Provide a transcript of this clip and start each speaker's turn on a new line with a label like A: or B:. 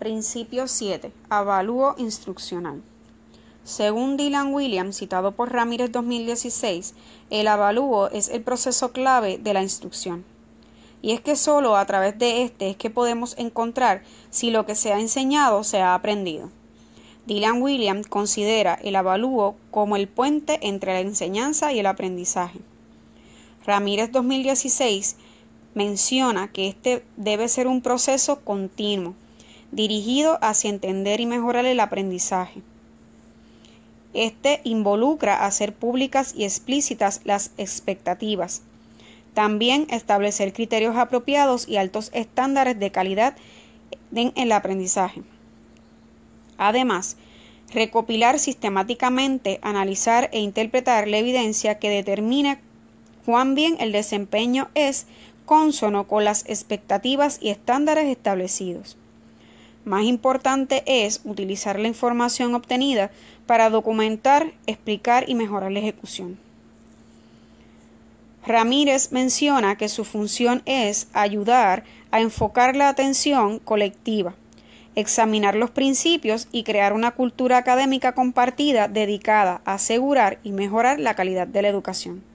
A: Principio 7. Avalúo instruccional. Según Dylan Williams, citado por Ramírez 2016, el avalúo es el proceso clave de la instrucción. Y es que solo a través de este es que podemos encontrar si lo que se ha enseñado se ha aprendido. Dylan Williams considera el avalúo como el puente entre la enseñanza y el aprendizaje. Ramírez 2016 menciona que este debe ser un proceso continuo dirigido hacia entender y mejorar el aprendizaje. Este involucra hacer públicas y explícitas las expectativas. También establecer criterios apropiados y altos estándares de calidad en el aprendizaje. Además, recopilar sistemáticamente, analizar e interpretar la evidencia que determina cuán bien el desempeño es consono con las expectativas y estándares establecidos. Más importante es utilizar la información obtenida para documentar, explicar y mejorar la ejecución. Ramírez menciona que su función es ayudar a enfocar la atención colectiva, examinar los principios y crear una cultura académica compartida dedicada a asegurar y mejorar la calidad de la educación.